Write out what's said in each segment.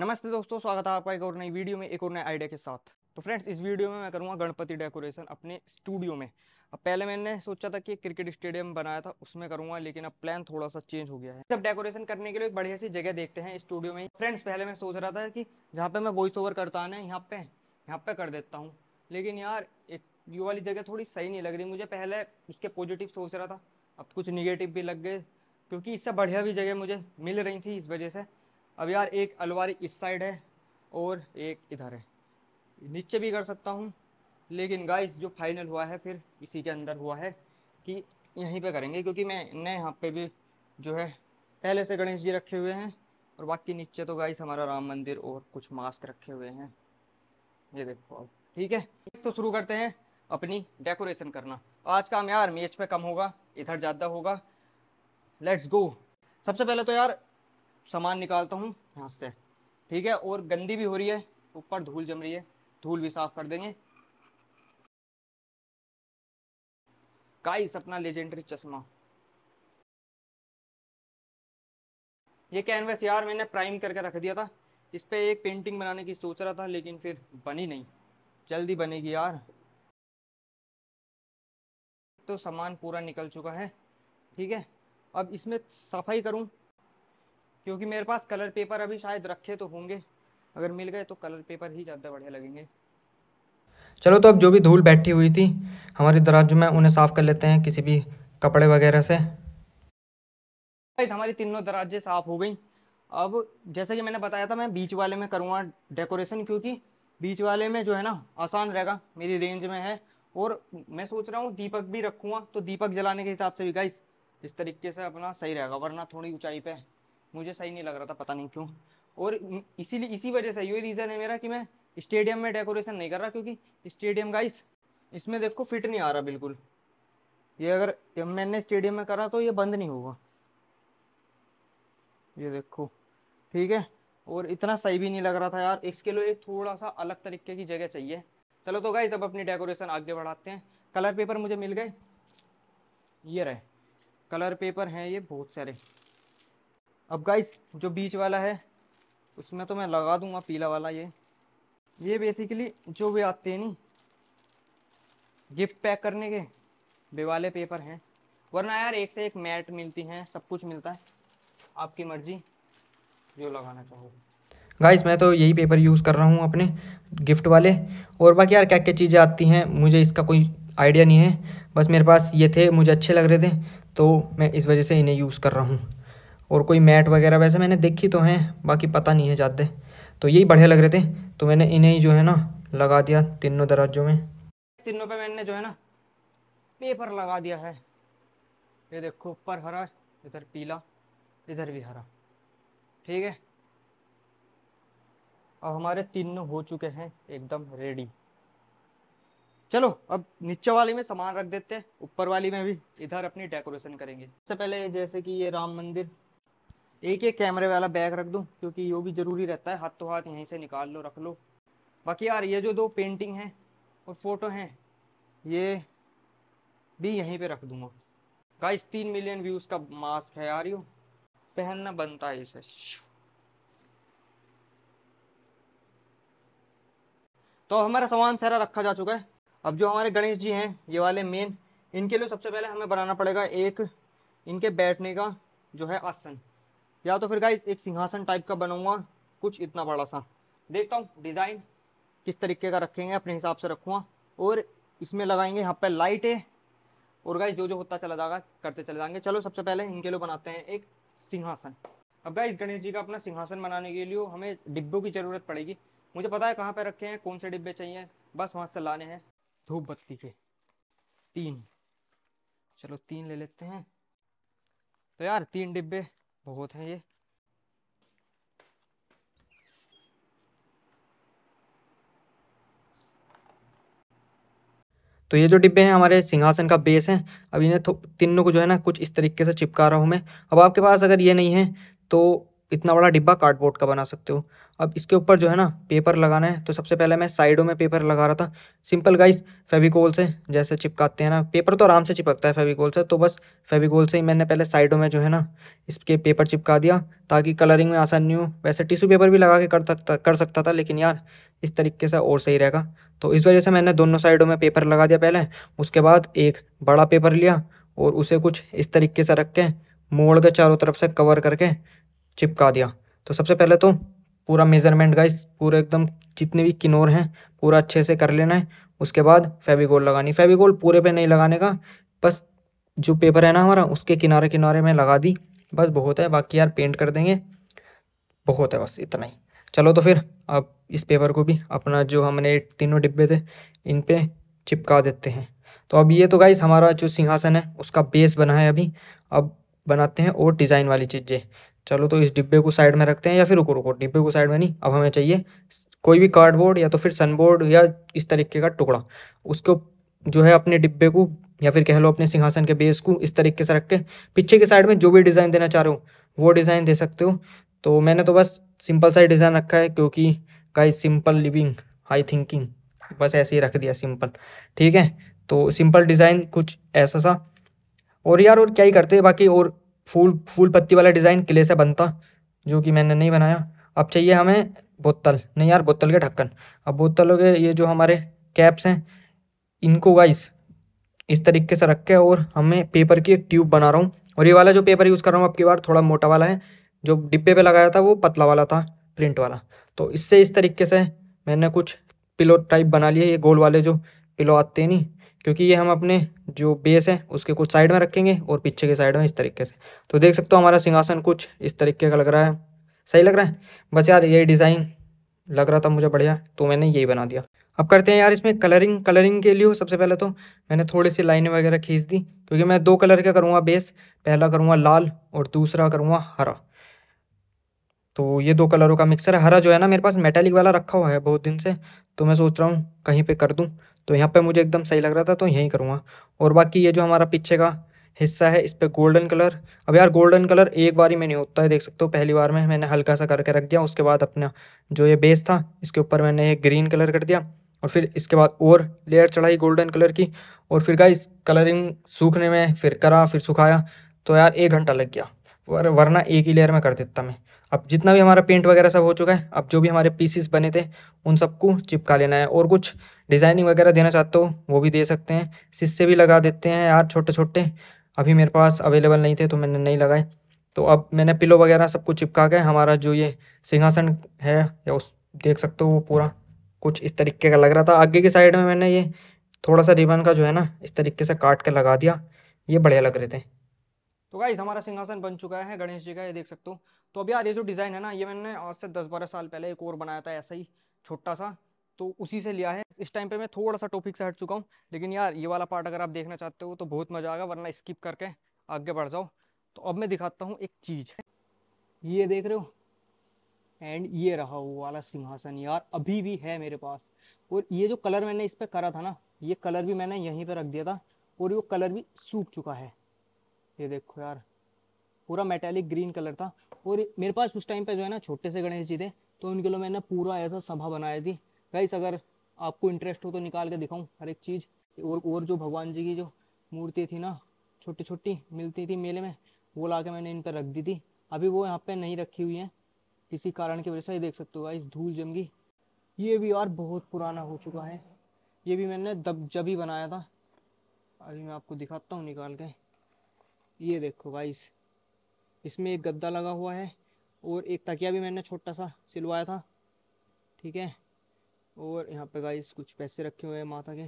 नमस्ते दोस्तों स्वागत है आपका एक और नई वीडियो में एक और नए आइडिया के साथ तो फ्रेंड्स इस वीडियो में मैं करूँगा गणपति डेकोरेशन अपने स्टूडियो में अब पहले मैंने सोचा था कि क्रिकेट स्टेडियम बनाया था उसमें करूँगा लेकिन अब प्लान थोड़ा सा चेंज हो गया है सब डेकोरेशन करने के लिए एक बढ़िया सी जगह देखते हैं स्टूडियो में फ्रेंड्स पहले मैं सोच रहा था कि जहाँ पर मैं वॉइस ओवर करता ना यहाँ पे यहाँ पे कर देता हूँ लेकिन यार एक यू वाली जगह थोड़ी सही नहीं लग रही मुझे पहले उसके पॉजिटिव सोच रहा था अब कुछ निगेटिव भी लग गए क्योंकि इससे बढ़िया भी जगह मुझे मिल रही थी इस वजह से अब यार एक अलवारी इस साइड है और एक इधर है नीचे भी कर सकता हूँ लेकिन गाइस जो फाइनल हुआ है फिर इसी के अंदर हुआ है कि यहीं पे करेंगे क्योंकि मैंने यहाँ पे भी जो है पहले से गणेश जी रखे हुए हैं और बाकी नीचे तो गाइस हमारा राम मंदिर और कुछ मास्क रखे हुए हैं ये देखो अब ठीक है तो शुरू करते हैं अपनी डेकोरेशन करना आज का हम यार मेज पे कम होगा इधर ज़्यादा होगा लेट्स गो सबसे पहले तो यार सामान निकालता हूँ यहाँ से ठीक है और गंदी भी हो रही है ऊपर धूल जम रही है धूल भी साफ कर देंगे गाइस सपना लेजेंडरी चश्मा ये कैनवस यार मैंने प्राइम करके रख दिया था इस पर एक पेंटिंग बनाने की सोच रहा था लेकिन फिर बनी नहीं जल्दी बनेगी यार तो सामान पूरा निकल चुका है ठीक है अब इसमें सफाई करूं क्योंकि मेरे पास कलर पेपर अभी शायद रखे तो होंगे अगर मिल गए तो कलर पेपर ही ज़्यादा बढ़िया लगेंगे चलो तो अब जो भी धूल बैठी हुई थी हमारे दराजों में उन्हें साफ़ कर लेते हैं किसी भी कपड़े वगैरह से हमारी तीनों दराजे साफ़ हो गई अब जैसे कि मैंने बताया था मैं बीच वाले में करूँगा डेकोरेशन क्योंकि बीच वाले में जो है ना आसान रहेगा मेरी रेंज में है और मैं सोच रहा हूँ दीपक भी रखूँगा तो दीपक जलाने के हिसाब से भी गाइस इस तरीके से अपना सही रहेगा वरना थोड़ी ऊंचाई पे मुझे सही नहीं लग रहा था पता नहीं क्यों और इसीलिए इसी वजह से यही रीज़न है मेरा कि मैं स्टेडियम में डेकोरेशन नहीं कर रहा क्योंकि स्टेडियम गाइस इसमें देखो फिट नहीं आ रहा बिल्कुल ये अगर मैंने स्टेडियम में करा तो ये बंद नहीं होगा ये देखो ठीक है और इतना सही भी नहीं लग रहा था यार इसके लिए एक थोड़ा सा अलग तरीके की जगह चाहिए चलो तो गाइज अब अपनी डेकोरेशन आगे बढ़ाते हैं कलर पेपर मुझे मिल गए ये रहे कलर पेपर हैं ये बहुत सारे अब गाइस जो बीच वाला है उसमें तो मैं लगा दूंगा पीला वाला ये ये बेसिकली जो वे आते हैं नी गिफ्ट पैक करने के बे वाले पेपर हैं वरना यार एक से एक मैट मिलती हैं सब कुछ मिलता है आपकी मर्जी जो लगाना चाहो गाइस मैं तो यही पेपर यूज़ कर रहा हूँ अपने गिफ्ट वाले और बाकी यार क्या क्या चीज़ें आती हैं मुझे इसका कोई आइडिया नहीं है बस मेरे पास ये थे मुझे अच्छे लग रहे थे तो मैं इस वजह से इन्हें यूज़ कर रहा हूँ और कोई मैट वगैरह वैसे मैंने देखी तो हैं बाकी पता नहीं है जाते तो यही बढ़िया लग रहे थे तो मैंने इन्हें ही जो है ना लगा दिया तीनों दराजों में तीनों पे मैंने जो है ना पेपर लगा दिया है ये देखो ऊपर हरा इधर पीला इधर भी हरा ठीक है अब हमारे तीनों हो चुके हैं एकदम रेडी चलो अब नीचे वाली में सामान रख देते हैं ऊपर वाली में भी इधर अपनी डेकोरेशन करेंगे सबसे पहले जैसे कि ये राम मंदिर एक एक कैमरे वाला बैग रख दूँ क्योंकि यो भी ज़रूरी रहता है हाथ तो हाथ यहीं से निकाल लो रख लो बाकी यार ये जो दो पेंटिंग हैं और फोटो हैं ये भी यहीं पे रख दूंगा गाइस तीन मिलियन व्यूज़ का मास्क है यार यू पहनना बनता है इसे तो हमारा सामान सारा रखा जा चुका है अब जो हमारे गणेश जी हैं ये वाले मेन इनके लिए सबसे पहले हमें बनाना पड़ेगा एक इनके बैठने का जो है आसन या तो फिर गाइज एक सिंहासन टाइप का बनाऊंगा कुछ इतना बड़ा सा देखता हूँ डिज़ाइन किस तरीके का रखेंगे अपने हिसाब से रखूँगा और इसमें लगाएंगे यहाँ पर है और गाइज जो जो होता चला जाएगा करते चले जाएंगे चलो सबसे पहले इनके लिए बनाते हैं एक सिंहासन अब गाइज गणेश जी का अपना सिंहासन बनाने के लिए हमें डिब्बों की ज़रूरत पड़ेगी मुझे पता है कहाँ पर रखे हैं कौन से डिब्बे चाहिए बस वहाँ से लाने हैं धूप बत्ती के तीन चलो तीन ले लेते हैं तो यार तीन डिब्बे बहुत हैं ये तो ये जो डिब्बे हैं हमारे सिंहासन का बेस है अब इन्हें तीनों को जो है ना कुछ इस तरीके से चिपका रहा हूँ मैं अब आपके पास अगर ये नहीं है तो इतना बड़ा डिब्बा कार्डबोर्ड का बना सकते हो अब इसके ऊपर जो है ना पेपर लगाना है तो सबसे पहले मैं साइडों में पेपर लगा रहा था सिंपल गाइस फेविकोल से जैसे चिपकाते हैं ना पेपर तो आराम से चिपकता है फेविकोल से तो बस फेविकोल से ही मैंने पहले साइडों में जो है ना इसके पेपर चिपका दिया ताकि कलरिंग में आसानी हो वैसे टिशू पेपर भी लगा के कर सकता कर सकता था लेकिन यार इस तरीके से और सही रहेगा तो इस वजह से मैंने दोनों साइडों में पेपर लगा दिया पहले उसके बाद एक बड़ा पेपर लिया और उसे कुछ इस तरीके से रख के मोड़ के चारों तरफ से कवर करके चिपका दिया तो सबसे पहले तो पूरा मेज़रमेंट गाइस पूरा एकदम जितने भी किनोर हैं पूरा अच्छे से कर लेना है उसके बाद फेविकोल लगानी फेविकोल पूरे पे नहीं लगाने का बस जो पेपर है ना हमारा उसके किनारे किनारे में लगा दी बस बहुत है बाकी यार पेंट कर देंगे बहुत है बस इतना ही चलो तो फिर अब इस पेपर को भी अपना जो हमने तीनों डिब्बे थे इन पर चिपका देते हैं तो अब ये तो गाइस हमारा जो सिंहासन है उसका बेस बना है अभी अब बनाते हैं और डिज़ाइन वाली चीज़ें चलो तो इस डिब्बे को साइड में रखते हैं या फिर रुको रुको डिब्बे को साइड में नहीं अब हमें चाहिए कोई भी कार्डबोर्ड या तो फिर सनबोर्ड या इस तरीके का टुकड़ा उसको जो है अपने डिब्बे को या फिर कह लो अपने सिंहासन के बेस को इस तरीके से रख के पीछे के साइड में जो भी डिज़ाइन देना चाह रहे हो वो डिज़ाइन दे सकते हो तो मैंने तो बस सिंपल सा ही डिज़ाइन रखा है क्योंकि का सिंपल लिविंग हाई थिंकिंग बस ऐसे ही रख दिया सिंपल ठीक है तो सिंपल डिज़ाइन कुछ ऐसा सा और यार और क्या ही करते हैं बाकी और फूल फूल पत्ती वाला डिज़ाइन किले से बनता जो कि मैंने नहीं बनाया अब चाहिए हमें बोतल नहीं यार बोतल के ढक्कन अब बोतलों के ये जो हमारे कैप्स हैं इनको वाइस इस तरीके से रख के और हमें पेपर की एक ट्यूब बना रहा हूँ और ये वाला जो पेपर यूज़ कर रहा हूँ आपकी बार थोड़ा मोटा वाला है जो डिब्बे पे लगाया था वो पतला वाला था प्रिंट वाला तो इससे इस तरीके से मैंने कुछ पिलो टाइप बना लिए ये गोल वाले जो पिलो आते हैं नहीं क्योंकि ये हम अपने जो बेस है उसके कुछ साइड में रखेंगे और पीछे के साइड में इस तरीके से तो देख सकते हो हमारा सिंहासन कुछ इस तरीके का लग रहा है सही लग रहा है बस यार ये डिज़ाइन लग रहा था मुझे बढ़िया तो मैंने यही बना दिया अब करते हैं यार इसमें कलरिंग कलरिंग के लिए सबसे पहले तो मैंने थोड़ी सी लाइनें वगैरह खींच दी क्योंकि मैं दो कलर का करूँगा बेस पहला करूँगा लाल और दूसरा करूँगा हरा तो ये दो कलरों का मिक्सर है हरा जो है ना मेरे पास मेटेलिक वाला रखा हुआ है बहुत दिन से तो मैं सोच रहा हूँ कहीं पर कर दूँ तो यहाँ पे मुझे एकदम सही लग रहा था तो यहीं करूँगा और बाकी ये जो हमारा पीछे का हिस्सा है इस पर गोल्डन कलर अब यार गोल्डन कलर एक बार ही में नहीं होता है देख सकते हो पहली बार में मैंने हल्का सा करके रख दिया उसके बाद अपना जो ये बेस था इसके ऊपर मैंने ये ग्रीन कलर कर दिया और फिर इसके बाद और लेयर चढ़ाई गोल्डन कलर की और फिर गाइस कलरिंग सूखने में फिर करा फिर सुखाया तो यार एक घंटा लग गया वर, वरना एक ही लेयर में कर देता मैं अब जितना भी हमारा पेंट वगैरह सब हो चुका है अब जो भी हमारे पीसीस बने थे उन सबको चिपका लेना है और कुछ डिज़ाइनिंग वगैरह देना चाहते हो वो भी दे सकते हैं सिस्से भी लगा देते हैं यार छोटे छोटे अभी मेरे पास अवेलेबल नहीं थे तो मैंने नहीं लगाए तो अब मैंने पिलो वगैरह सब कुछ चिपका के हमारा जो ये सिंहासन है या उस देख सकते हो वो पूरा कुछ इस तरीके का लग रहा था आगे की साइड में मैंने ये थोड़ा सा रिबन का जो है ना इस तरीके से काट के लगा दिया ये बढ़िया लग रहे थे तो गाइज हमारा सिंहासन बन चुका है गणेश जी का ये देख सकते हो तो अभी यार ये जो डिज़ाइन है ना ये मैंने आज से दस बारह साल पहले एक और बनाया था ऐसा ही छोटा सा तो उसी से लिया है इस टाइम पे मैं थोड़ा सा टॉपिक से हट चुका हूँ लेकिन यार ये वाला पार्ट अगर आप देखना चाहते हो तो बहुत मज़ा आएगा वरना स्किप करके आगे बढ़ जाओ तो अब मैं दिखाता हूँ एक चीज़ ये देख रहे हो एंड ये रहा वो वाला सिंहासन यार अभी भी है मेरे पास और ये जो कलर मैंने इस पर करा था ना ये कलर भी मैंने यहीं पर रख दिया था और वो कलर भी सूख चुका है ये देखो यार पूरा मेटेलिक ग्रीन कलर था और मेरे पास उस टाइम पे जो है ना छोटे से गणेश जी थे तो उनके लिए मैंने पूरा ऐसा सभा बनाई थी गाइस अगर आपको इंटरेस्ट हो तो निकाल के दिखाऊँ हर एक चीज़ और और जो भगवान जी की जो मूर्ति थी ना छोटी छोटी मिलती थी मेले में वो ला के मैंने इन पर रख दी थी अभी वो यहाँ पे नहीं रखी हुई है किसी कारण की वजह से ये देख सकते हो गाइस धूल जम गई ये भी और बहुत पुराना हो चुका है ये भी मैंने दब जब ही बनाया था अभी मैं आपको दिखाता हूँ निकाल के ये देखो गाइस इसमें एक गद्दा लगा हुआ है और एक तकिया भी मैंने छोटा सा सिलवाया था ठीक है और यहाँ पे गाइस कुछ पैसे रखे हुए हैं माता के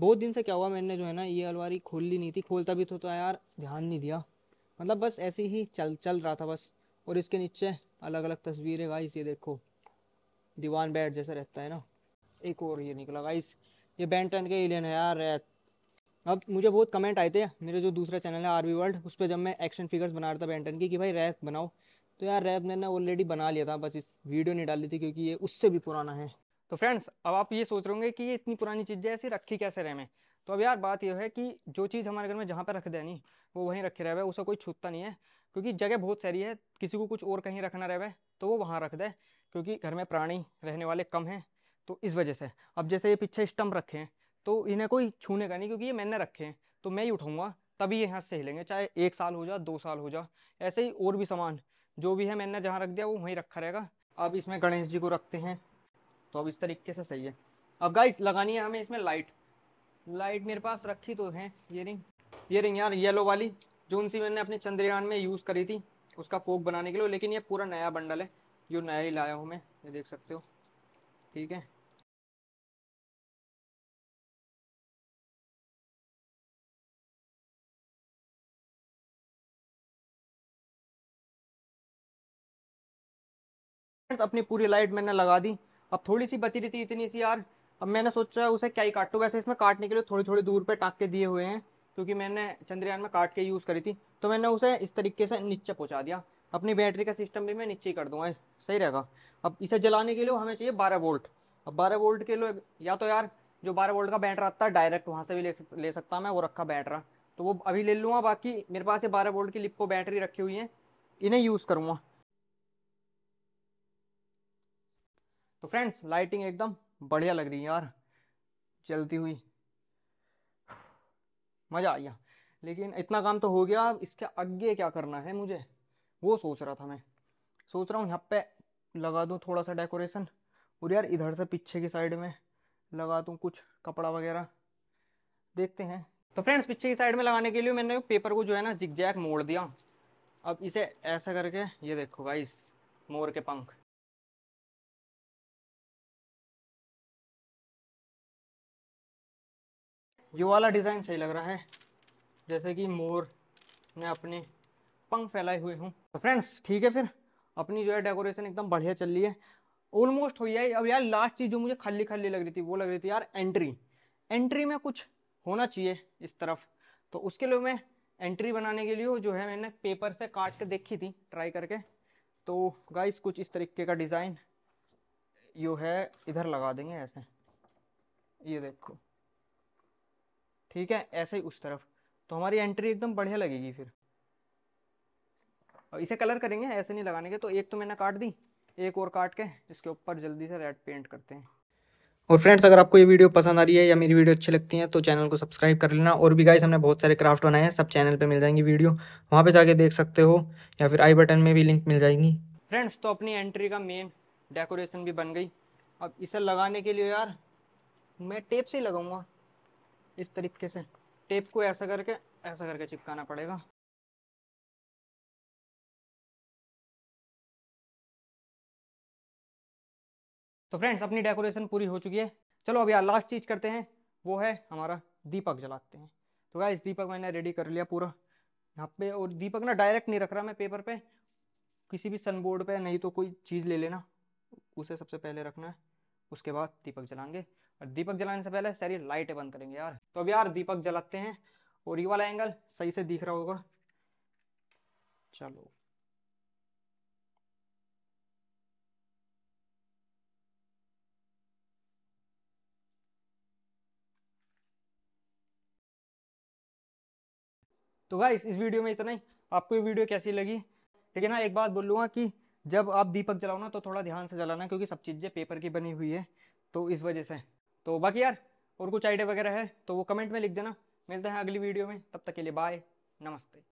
बहुत दिन से क्या हुआ मैंने जो है ना ये अलवारी खोल ली नहीं थी खोलता भी तो, तो यार ध्यान नहीं दिया मतलब बस ऐसे ही चल चल रहा था बस और इसके नीचे अलग अलग तस्वीरें गाइस ये देखो दीवान बैट जैसा रहता है ना एक और ये निकला गाइस ये बैंटन के एलियन है यार रैत अब मुझे बहुत कमेंट आए थे मेरे जो दूसरा चैनल है आर वर्ल्ड उस पर जब मैं एक्शन फिगर्स बना रहा था बैंटन की कि भाई रैत बनाओ तो यार रैप मैंने ऑलरेडी बना लिया था बस इस वीडियो नहीं डाली थी क्योंकि ये उससे भी पुराना है तो फ्रेंड्स अब आप ये सोच रहे होंगे कि ये इतनी पुरानी चीज़ें ऐसी रखी कैसे रहे मैं तो अब यार बात यह है कि जो चीज़ हमारे घर में जहाँ पर रख देनी वो वहीं रखे रहे उसे कोई छूटता नहीं है क्योंकि जगह बहुत सारी है किसी को कुछ और कहीं रखना रहे तो वो वहाँ रख दे क्योंकि घर में प्राणी रहने वाले कम हैं तो इस वजह से अब जैसे ये पीछे स्टम्प रखे हैं तो इन्हें कोई छूने का नहीं क्योंकि ये मैंने रखे हैं तो मैं ही उठाऊँगा तभी ये यहाँ से हिलेंगे चाहे एक साल हो जाए दो साल हो जाए ऐसे ही और भी सामान जो भी है मैंने जहाँ रख दिया वो वहीं रखा रहेगा अब इसमें गणेश जी को रखते हैं तो अब इस तरीके से सही है अब गाइस लगानी है हमें इसमें लाइट लाइट मेरे पास रखी तो है ये रिंग ये रिंग यार येलो वाली जो उनसी मैंने अपने चंद्रयान में यूज़ करी थी उसका फोक बनाने के लिए लेकिन ये पूरा नया बंडल है जो नया ही लाया हूँ मैं ये देख सकते हो ठीक है फ्रेंड्स अपनी पूरी लाइट मैंने लगा दी अब थोड़ी सी बची रही थी इतनी सी यार अब मैंने सोचा उसे क्या ही काटो वैसे इसमें काटने के लिए थोड़ी थोड़ी दूर पर टाँक के दिए हुए हैं क्योंकि मैंने चंद्रयान में काट के यूज़ करी थी तो मैंने उसे इस तरीके से नीचे पहुँचा दिया अपनी बैटरी का सिस्टम भी मैं नीचे ही कर दूँगा सही रहेगा अब इसे जलाने के लिए हमें चाहिए बारह वोल्ट अब बारह वोल्ट के लिए या तो यार जो बारह वोल्ट का बैटरा आता है डायरेक्ट वहाँ से भी ले सकता ले सकता मैं वो रखा बैटरा तो वो अभी ले लूँगा बाकी मेरे पास ये बारह वोल्ट की लिपो बैटरी रखी हुई है इन्हें यूज़ करूँगा तो फ्रेंड्स लाइटिंग एकदम बढ़िया लग रही है यार चलती हुई मज़ा आ गया लेकिन इतना काम तो हो गया इसके आगे क्या करना है मुझे वो सोच रहा था मैं सोच रहा हूँ यहाँ पे लगा दूँ थोड़ा सा डेकोरेशन और यार इधर से पीछे की साइड में लगा दूँ कुछ कपड़ा वगैरह देखते हैं तो फ्रेंड्स पीछे की साइड में लगाने के लिए मैंने पेपर को जो है ना जैक मोड़ दिया अब इसे ऐसा करके ये देखो गाइस मोर के पंख ये वाला डिज़ाइन सही लग रहा है जैसे कि मोर मैं अपने पंख फैलाए हुए हूँ तो फ्रेंड्स ठीक है फिर अपनी जो है डेकोरेशन एकदम बढ़िया चल रही है ऑलमोस्ट हो गया अब यार लास्ट चीज़ जो मुझे खाली खाली लग रही थी वो लग रही थी यार एंट्री एंट्री में कुछ होना चाहिए इस तरफ तो उसके लिए मैं एंट्री बनाने के लिए जो है मैंने पेपर से काट के देखी थी ट्राई करके तो गाइस कुछ इस तरीके का डिज़ाइन जो है इधर लगा देंगे ऐसे ये देखो ठीक है ऐसे ही उस तरफ तो हमारी एंट्री एकदम बढ़िया लगेगी फिर और इसे कलर करेंगे ऐसे नहीं लगाने के तो एक तो मैंने काट दी एक और काट के इसके ऊपर जल्दी से रेड पेंट करते हैं और फ्रेंड्स अगर आपको ये वीडियो पसंद आ रही है या मेरी वीडियो अच्छी लगती है तो चैनल को सब्सक्राइब कर लेना और भी गाइस हमने बहुत सारे क्राफ्ट बनाए हैं सब चैनल पे मिल जाएंगी वीडियो वहाँ पे जाके देख सकते हो या फिर आई बटन में भी लिंक मिल जाएंगी फ्रेंड्स तो अपनी एंट्री का मेन डेकोरेशन भी बन गई अब इसे लगाने के लिए यार मैं टेप से ही लगाऊंगा इस तरीके से टेप को ऐसा करके ऐसा करके चिपकाना पड़ेगा तो फ्रेंड्स अपनी डेकोरेशन पूरी हो चुकी है चलो अभी यार लास्ट चीज़ करते हैं वो है हमारा दीपक जलाते हैं तो इस दीपक मैंने रेडी कर लिया पूरा यहाँ पे और दीपक ना डायरेक्ट नहीं रख रहा मैं पेपर पे किसी भी सनबोर्ड पे नहीं तो कोई चीज़ ले लेना उसे सबसे पहले रखना है उसके बाद दीपक जलाएंगे और दीपक जलाने से पहले सारी लाइटें बंद करेंगे यार तो अब यार दीपक जलाते हैं और ये वाला एंगल सही से दिख रहा होगा चलो तो गाइस इस वीडियो में इतना ही आपको ये वीडियो कैसी लगी लेकिन हाँ एक बात बोल लूँगा कि जब आप दीपक जलाओ ना तो थोड़ा ध्यान से जलाना क्योंकि सब चीज़ें पेपर की बनी हुई है तो इस वजह से तो बाकी यार और कुछ आइडिया वगैरह है तो वो कमेंट में लिख देना मिलते हैं अगली वीडियो में तब तक के लिए बाय नमस्ते